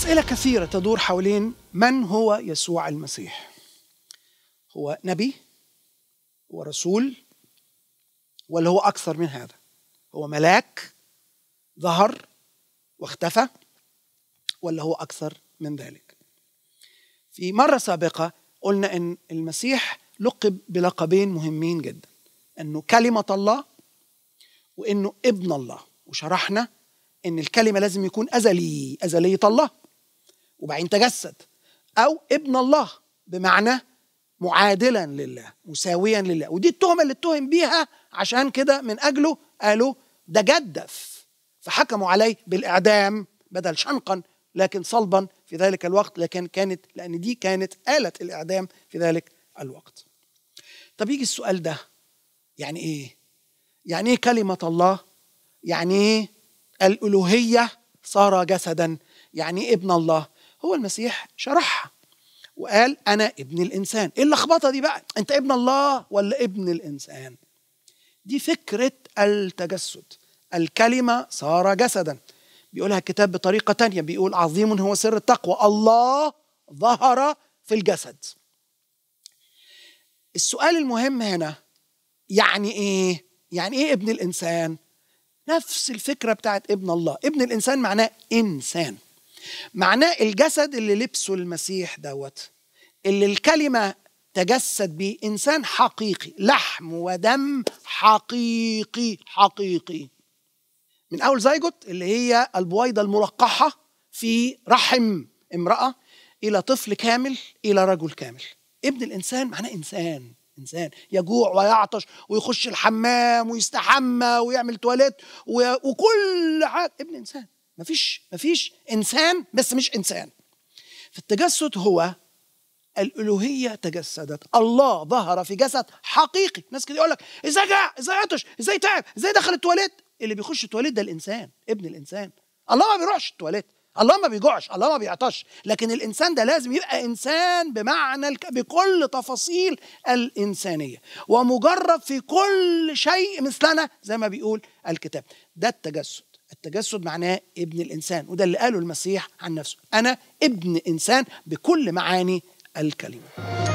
أسئلة كثيرة تدور حوالين من هو يسوع المسيح؟ هو نبي؟ ورسول؟ ولا هو أكثر من هذا؟ هو ملاك؟ ظهر واختفى؟ ولا هو أكثر من ذلك؟ في مرة سابقة قلنا أن المسيح لقب بلقبين مهمين جدا أنه كلمة الله وأنه ابن الله وشرحنا أن الكلمة لازم يكون أزلي أزلية الله وبعدين تجسد أو ابن الله بمعنى معادلا لله مساويا لله ودي التهمة اللي اتهم بيها عشان كده من أجله قالوا ده جدف فحكموا عليه بالإعدام بدل شنقا لكن صلبا في ذلك الوقت لكن كانت لأن دي كانت آلة الإعدام في ذلك الوقت طب يجي السؤال ده يعني إيه؟ يعني إيه كلمة الله؟ يعني إيه الألوهية صار جسدا؟ يعني إيه ابن الله؟ هو المسيح شرحها وقال انا ابن الانسان ايه اللخبطه دي بقى انت ابن الله ولا ابن الانسان دي فكره التجسد الكلمه صار جسدا بيقولها الكتاب بطريقه تانية بيقول عظيم هو سر التقوى الله ظهر في الجسد السؤال المهم هنا يعني ايه يعني ايه ابن الانسان نفس الفكره بتاعت ابن الله ابن الانسان معناه انسان معناه الجسد اللي لبسه المسيح دوت اللي الكلمة تجسد بيه إنسان حقيقي لحم ودم حقيقي حقيقي من أول زيجوت اللي هي البويضة الملقحة في رحم امرأة إلى طفل كامل إلى رجل كامل ابن الإنسان معناه إنسان إنسان يجوع ويعطش ويخش الحمام ويستحمى ويعمل تواليت وكل حاجة ابن إنسان مفيش مفيش انسان بس مش انسان فالتجسد هو الالوهيه تجسدت الله ظهر في جسد حقيقي ناس كده يقول لك ازاي جاء ازاي عطش ازاي تعب ازاي دخل التواليت اللي بيخش التواليت ده الانسان ابن الانسان الله ما بيروحش التواليت الله ما بيجوعش الله ما بيعطش لكن الانسان ده لازم يبقى انسان بمعنى الك... بكل تفاصيل الانسانيه ومجرب في كل شيء مثلنا زي ما بيقول الكتاب ده التجسد التجسد معناه ابن الانسان وده اللي قاله المسيح عن نفسه انا ابن انسان بكل معاني الكلمه